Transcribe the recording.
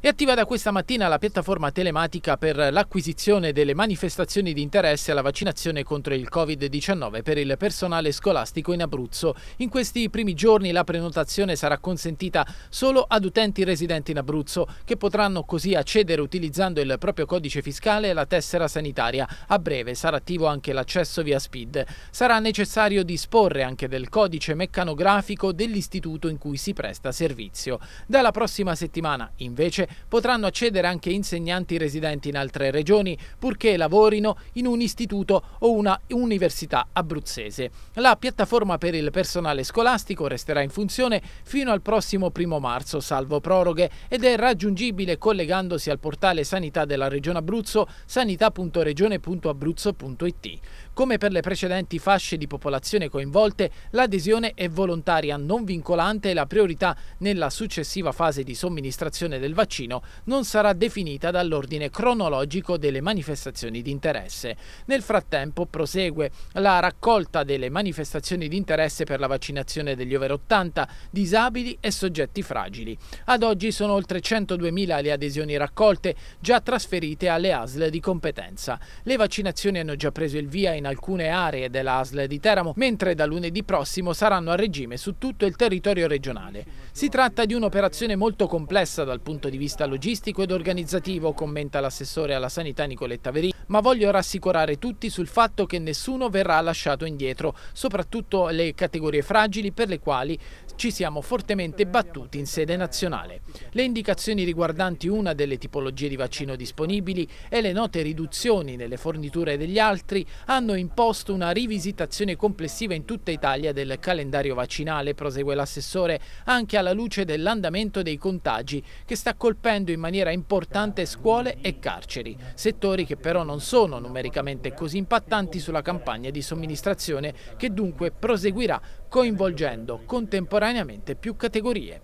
È attiva da questa mattina la piattaforma telematica per l'acquisizione delle manifestazioni di interesse alla vaccinazione contro il Covid-19 per il personale scolastico in Abruzzo. In questi primi giorni la prenotazione sarà consentita solo ad utenti residenti in Abruzzo, che potranno così accedere utilizzando il proprio codice fiscale e la tessera sanitaria. A breve sarà attivo anche l'accesso via SPID. Sarà necessario disporre anche del codice meccanografico dell'istituto in cui si presta servizio. Dalla prossima settimana, invece, potranno accedere anche insegnanti residenti in altre regioni, purché lavorino in un istituto o una università abruzzese. La piattaforma per il personale scolastico resterà in funzione fino al prossimo primo marzo, salvo proroghe, ed è raggiungibile collegandosi al portale Sanità della Regione Abruzzo, sanità.regione.abruzzo.it. Come per le precedenti fasce di popolazione coinvolte, l'adesione è volontaria, non vincolante e la priorità nella successiva fase di somministrazione del vaccino vaccino non sarà definita dall'ordine cronologico delle manifestazioni di interesse. Nel frattempo prosegue la raccolta delle manifestazioni di interesse per la vaccinazione degli over 80, disabili e soggetti fragili. Ad oggi sono oltre 102.000 le adesioni raccolte già trasferite alle ASL di competenza. Le vaccinazioni hanno già preso il via in alcune aree della ASL di Teramo, mentre da lunedì prossimo saranno a regime su tutto il territorio regionale. Si tratta di un'operazione molto complessa dal punto di vista vista logistico ed organizzativo, commenta l'assessore alla sanità Nicoletta Verini, ma voglio rassicurare tutti sul fatto che nessuno verrà lasciato indietro, soprattutto le categorie fragili per le quali ci siamo fortemente battuti in sede nazionale. Le indicazioni riguardanti una delle tipologie di vaccino disponibili e le note riduzioni nelle forniture degli altri hanno imposto una rivisitazione complessiva in tutta Italia del calendario vaccinale, prosegue l'assessore, anche alla luce dell'andamento dei contagi che sta colpendo in maniera importante scuole e carceri, settori che però non sono numericamente così impattanti sulla campagna di somministrazione che dunque proseguirà coinvolgendo contemporaneamente più categorie.